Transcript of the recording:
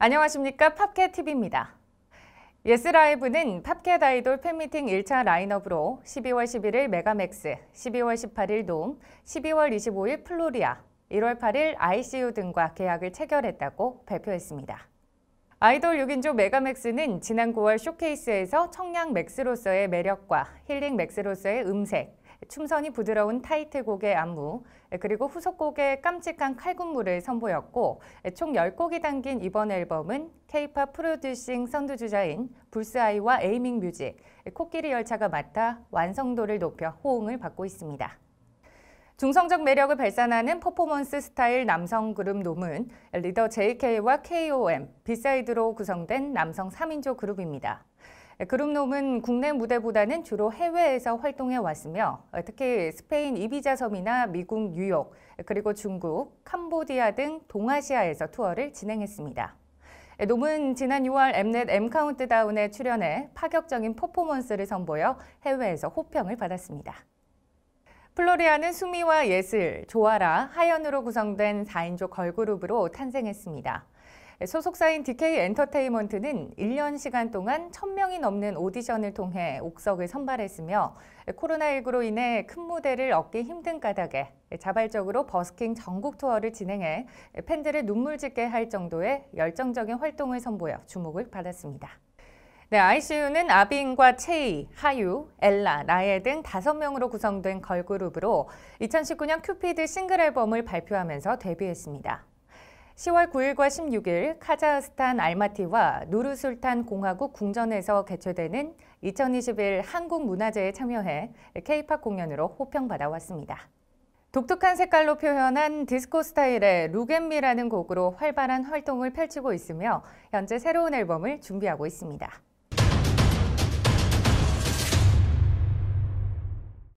안녕하십니까 팝캐TV입니다. 예스라이브는 팝캐 아이돌 팬미팅 1차 라인업으로 12월 11일 메가맥스, 12월 18일 돔, 12월 25일 플로리아, 1월 8일 ICU 등과 계약을 체결했다고 발표했습니다. 아이돌 6인조 메가맥스는 지난 9월 쇼케이스에서 청량 맥스로서의 매력과 힐링 맥스로서의 음색, 춤선이 부드러운 타이틀곡의 안무, 그리고 후속곡의 깜찍한 칼군무를 선보였고 총 10곡이 담긴 이번 앨범은 케이팝 프로듀싱 선두주자인 불스아이와 에이밍 뮤직, 코끼리 열차가 맡아 완성도를 높여 호응을 받고 있습니다. 중성적 매력을 발산하는 퍼포먼스 스타일 남성 그룹 놈은 리더 JK와 KOM, 비사이드로 구성된 남성 3인조 그룹입니다. 예, 그룹놈은 국내 무대보다는 주로 해외에서 활동해 왔으며 어, 특히 스페인 이비자 섬이나 미국 뉴욕 그리고 중국, 캄보디아 등 동아시아에서 투어를 진행했습니다. 예, 놈은 지난 6월 엠넷 M카운트다운에 출연해 파격적인 퍼포먼스를 선보여 해외에서 호평을 받았습니다. 플로리아는 수미와 예슬, 조아라, 하연으로 구성된 4인조 걸그룹으로 탄생했습니다. 소속사인 DK 엔터테인먼트는 1년 시간 동안 1000명이 넘는 오디션을 통해 옥석을 선발했으며 코로나19로 인해 큰 무대를 얻기 힘든 까닭에 자발적으로 버스킹 전국 투어를 진행해 팬들을 눈물 짓게 할 정도의 열정적인 활동을 선보여 주목을 받았습니다. 네, ICU는 아빈과 체이, 하유, 엘라, 나예 등다 명으로 구성된 걸그룹으로 2019년 큐피드 싱글 앨범을 발표하면서 데뷔했습니다. 10월 9일과 16일 카자흐스탄 알마티와 누르술탄 공화국 궁전에서 개최되는 2021 한국문화제에 참여해 k p o p 공연으로 호평받아 왔습니다. 독특한 색깔로 표현한 디스코 스타일의 룩앤미라는 곡으로 활발한 활동을 펼치고 있으며 현재 새로운 앨범을 준비하고 있습니다.